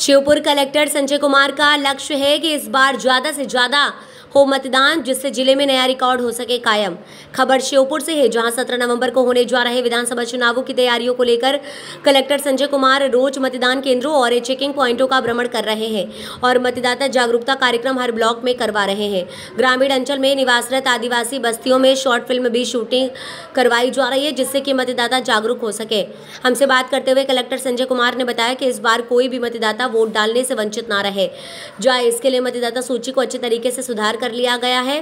Shivpur collector Sanjay Kumar का लक्ष्य है कि इस बार ज्यादा से ज्यादा हो मतदान जिससे जिले में नया रिकॉर्ड हो सके कायम खबर श्योपुर से है जहां 17 नवंबर को होने जा रहे विधानसभा चुनावों की तैयारियों को लेकर कलेक्टर संजय कुमार रोज मतदान केंद्रों और चेकिंग प्वाइंटों का भ्रमण कर रहे हैं और मतदाता जागरूकता कार्यक्रम हर ब्लॉक में करवा रहे हैं ग्रामीण अंचल में निवासरत आदिवासी बस्तियों में शॉर्ट फिल्म भी शूटिंग करवाई जा रही है जिससे कि मतदाता जागरूक हो सके हमसे बात करते हुए कलेक्टर संजय कुमार ने बताया कि इस बार कोई भी मतदाता वोट डालने से वंचित ना रहे जाए इसके लिए मतदाता सूची को अच्छे तरीके से सुधार कर लिया गया है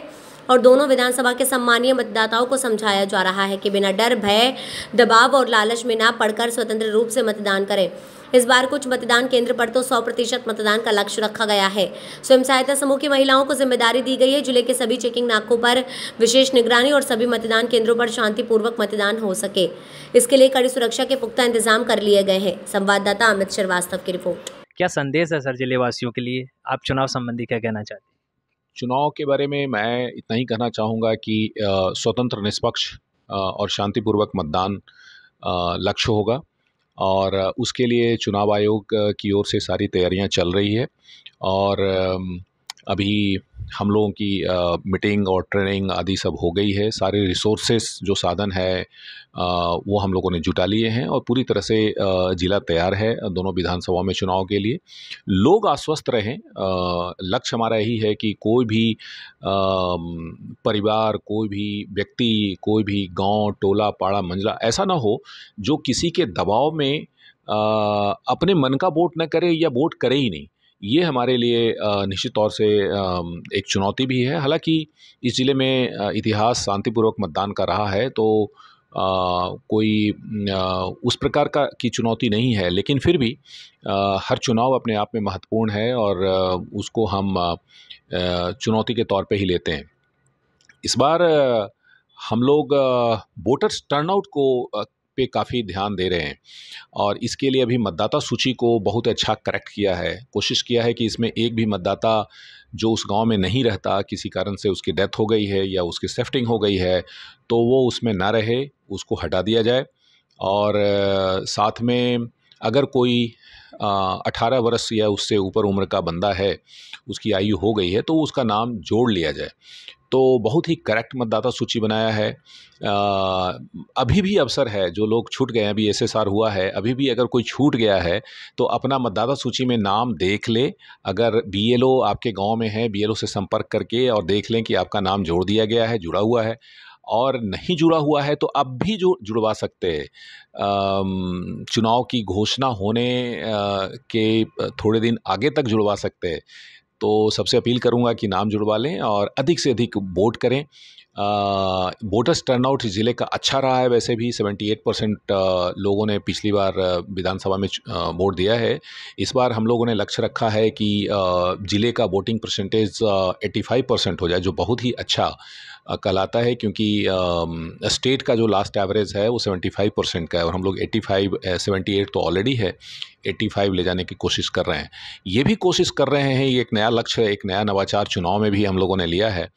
और दोनों विधानसभा के सम्मानीय मतदाताओं को समझाया जा रहा है कि बिना डर भय दबाव और लालच में ना पढ़कर स्वतंत्र रूप से मतदान करें इस बार कुछ मतदान केंद्र पर तो 100 प्रतिशत मतदान का लक्ष्य रखा गया है स्वयं सहायता समूह की महिलाओं को जिम्मेदारी दी गई है जिले के सभी चेकिंग नाकों पर विशेष निगरानी और सभी मतदान केंद्रों पर शांतिपूर्वक मतदान हो सके इसके लिए कड़ी सुरक्षा के पुख्ता इंतजाम कर लिए गए हैं संवाददाता अमित श्रीवास्तव की रिपोर्ट क्या संदेश है सर जिले वासियों के लिए आप चुनाव संबंधी क्या कहना चाहते हैं चुनाव के बारे में मैं इतना ही कहना चाहूँगा कि स्वतंत्र निष्पक्ष और शांतिपूर्वक मतदान लक्ष्य होगा और उसके लिए चुनाव आयोग की ओर से सारी तैयारियां चल रही है और अभी हम लोगों की आ, मीटिंग और ट्रेनिंग आदि सब हो गई है सारे रिसोर्सेस जो साधन है आ, वो हम लोगों ने जुटा लिए हैं और पूरी तरह से ज़िला तैयार है दोनों विधानसभाओं में चुनाव के लिए लोग आश्वस्त रहें लक्ष्य हमारा यही है कि कोई भी परिवार कोई भी व्यक्ति कोई भी गांव टोला पाड़ा मंजला ऐसा ना हो जो किसी के दबाव में आ, अपने मन का वोट न करे या वोट करे ही नहीं ये हमारे लिए निश्चित तौर से एक चुनौती भी है हालांकि इस ज़िले में इतिहास शांतिपूर्वक मतदान का रहा है तो आ, कोई आ, उस प्रकार का की चुनौती नहीं है लेकिन फिर भी आ, हर चुनाव अपने आप में महत्वपूर्ण है और उसको हम चुनौती के तौर पे ही लेते हैं इस बार हम लोग वोटर्स टर्नआउट को पे काफ़ी ध्यान दे रहे हैं और इसके लिए अभी मतदाता सूची को बहुत अच्छा करेक्ट किया है कोशिश किया है कि इसमें एक भी मतदाता जो उस गांव में नहीं रहता किसी कारण से उसकी डेथ हो गई है या उसकी सेफ्टिंग हो गई है तो वो उसमें ना रहे उसको हटा दिया जाए और साथ में अगर कोई अठारह वर्ष या उससे ऊपर उम्र का बंदा है उसकी आयु हो गई है तो उसका नाम जोड़ लिया जाए तो बहुत ही करेक्ट मतदाता सूची बनाया है आ, अभी भी अवसर है जो लोग छूट गए हैं अभी एस हुआ है अभी भी अगर कोई छूट गया है तो अपना मतदाता सूची में नाम देख ले अगर बीएलओ आपके गांव में है बीएलओ से संपर्क करके और देख लें कि आपका नाम जोड़ दिया गया है जुड़ा हुआ है और नहीं जुड़ा हुआ है तो अब भी जो जुड़वा सकते हैं चुनाव की घोषणा होने के थोड़े दिन आगे तक जुड़वा सकते हैं तो सबसे अपील करूंगा कि नाम जुड़वा लें और अधिक से अधिक वोट करें वोटर्स टर्नआउट ज़िले का अच्छा रहा है वैसे भी 78 परसेंट लोगों ने पिछली बार विधानसभा में वोट दिया है इस बार हम लोगों ने लक्ष्य रखा है कि ज़िले का वोटिंग परसेंटेज 85 परसेंट हो जाए जो बहुत ही अच्छा कल आता है क्योंकि स्टेट का जो लास्ट एवरेज है वो 75 परसेंट का है और हम लोग 85 78 तो ऑलरेडी है 85 ले जाने की कोशिश कर रहे हैं ये भी कोशिश कर रहे हैं ये एक नया लक्ष्य एक नया नवाचार चुनाव में भी हम लोगों ने लिया है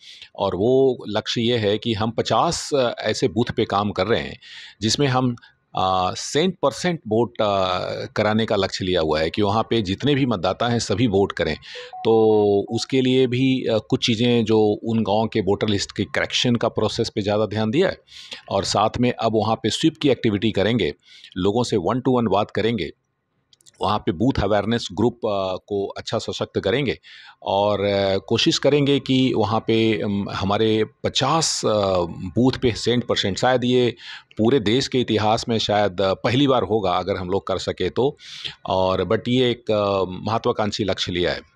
और वो लक्ष्य ये है कि हम पचास ऐसे बूथ पे काम कर रहे हैं जिसमें हम सेंट परसेंट वोट कराने का लक्ष्य लिया हुआ है कि वहाँ पे जितने भी मतदाता हैं सभी वोट करें तो उसके लिए भी कुछ चीज़ें जो उन गाँव के वोटर लिस्ट के करेक्शन का प्रोसेस पे ज़्यादा ध्यान दिया है और साथ में अब वहाँ पे स्विप की एक्टिविटी करेंगे लोगों से वन टू वन बात करेंगे वहाँ पे बूथ अवेयरनेस ग्रुप को अच्छा सशक्त करेंगे और कोशिश करेंगे कि वहाँ पे हमारे 50 बूथ पे सेंट परसेंट शायद ये पूरे देश के इतिहास में शायद पहली बार होगा अगर हम लोग कर सके तो और बट ये एक महत्वाकांक्षी लक्ष्य लिया है